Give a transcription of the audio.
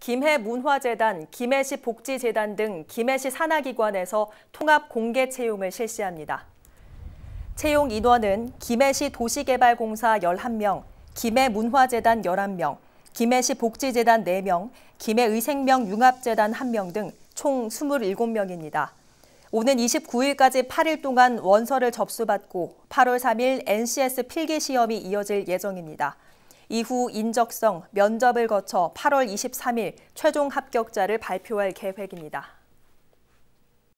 김해 문화재단, 김해시 복지재단 등 김해시 산하기관에서 통합 공개 채용을 실시합니다. 채용 인원은 김해시 도시개발공사 11명, 김해문화재단 11명, 김해시 복지재단 4명, 김해의생명융합재단 1명 등 총 27명입니다. 오는 29일까지 8일 동안 원서를 접수받고 8월 3일 NCS 필기시험이 이어질 예정입니다. 이후 인적성, 면접을 거쳐 8월 23일 최종 합격자를 발표할 계획입니다.